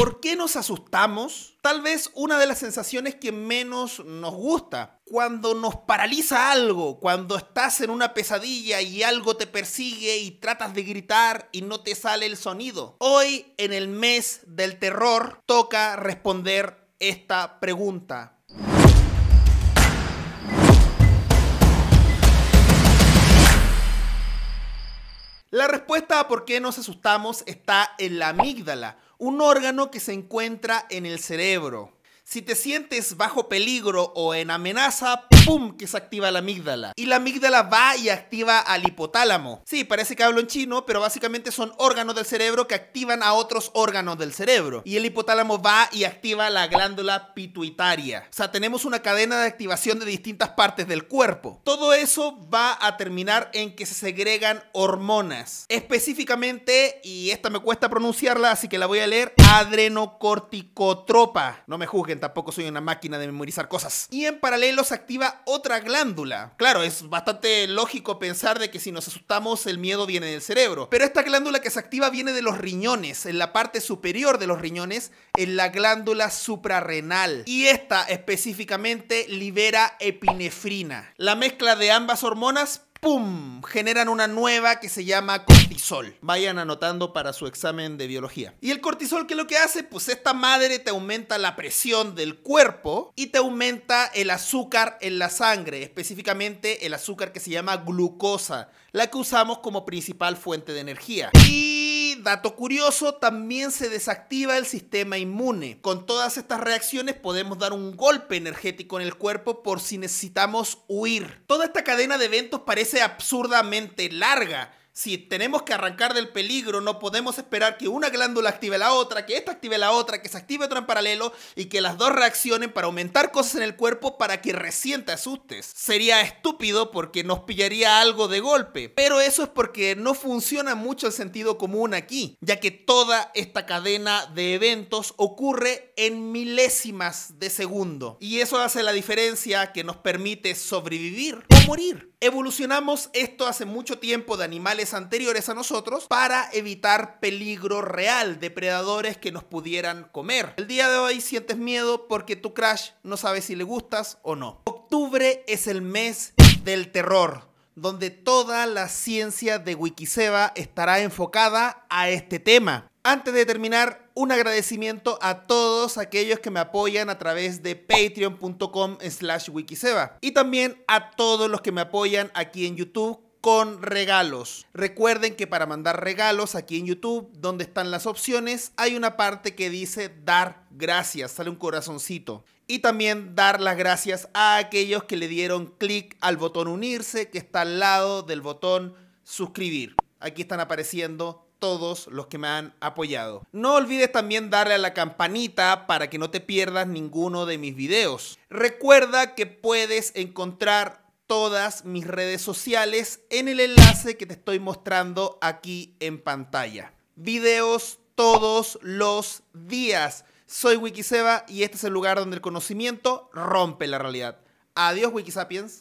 ¿Por qué nos asustamos? Tal vez una de las sensaciones que menos nos gusta. Cuando nos paraliza algo, cuando estás en una pesadilla y algo te persigue y tratas de gritar y no te sale el sonido. Hoy, en el mes del terror, toca responder esta pregunta. La respuesta a por qué nos asustamos está en la amígdala, un órgano que se encuentra en el cerebro. Si te sientes bajo peligro o en amenaza, ¡pum! que se activa la amígdala. Y la amígdala va y activa al hipotálamo. Sí, parece que hablo en chino, pero básicamente son órganos del cerebro que activan a otros órganos del cerebro. Y el hipotálamo va y activa la glándula pituitaria. O sea, tenemos una cadena de activación de distintas partes del cuerpo. Todo eso va a terminar en que se segregan hormonas. Específicamente, y esta me cuesta pronunciarla, así que la voy a leer, adrenocorticotropa. No me juzguen tampoco soy una máquina de memorizar cosas. Y en paralelo se activa otra glándula. Claro, es bastante lógico pensar de que si nos asustamos el miedo viene del cerebro, pero esta glándula que se activa viene de los riñones, en la parte superior de los riñones, en la glándula suprarrenal. Y esta específicamente libera epinefrina. La mezcla de ambas hormonas ¡pum! generan una nueva que se llama cortisol. Vayan anotando para su examen de biología. Y el cortisol, ¿qué es lo que hace? Pues esta madre te aumenta la presión del cuerpo y te aumenta el azúcar en la sangre, específicamente el azúcar que se llama glucosa, la que usamos como principal fuente de energía. Y dato curioso, también se desactiva el sistema inmune. Con todas estas reacciones podemos dar un golpe energético en el cuerpo por si necesitamos huir. Toda esta cadena de eventos parece absurdamente larga, si tenemos que arrancar del peligro, no podemos esperar que una glándula active la otra, que esta active la otra, que se active otra en paralelo y que las dos reaccionen para aumentar cosas en el cuerpo para que reciente asustes. Sería estúpido porque nos pillaría algo de golpe, pero eso es porque no funciona mucho el sentido común aquí, ya que toda esta cadena de eventos ocurre en milésimas de segundo. Y eso hace la diferencia que nos permite sobrevivir o morir. Evolucionamos esto hace mucho tiempo de animales anteriores a nosotros para evitar peligro real, depredadores que nos pudieran comer. El día de hoy sientes miedo porque tu crush no sabe si le gustas o no. Octubre es el mes del terror donde toda la ciencia de Wikiseba estará enfocada a este tema. Antes de terminar, un agradecimiento a todos aquellos que me apoyan a través de patreon.com slash wikiseba y también a todos los que me apoyan aquí en YouTube con regalos. Recuerden que para mandar regalos aquí en YouTube, donde están las opciones, hay una parte que dice dar gracias, sale un corazoncito. Y también dar las gracias a aquellos que le dieron clic al botón unirse que está al lado del botón suscribir. Aquí están apareciendo todos los que me han apoyado. No olvides también darle a la campanita para que no te pierdas ninguno de mis videos. Recuerda que puedes encontrar todas mis redes sociales en el enlace que te estoy mostrando aquí en pantalla. Videos todos los días. Soy Wikiseba y este es el lugar donde el conocimiento rompe la realidad. Adiós Wikisapiens.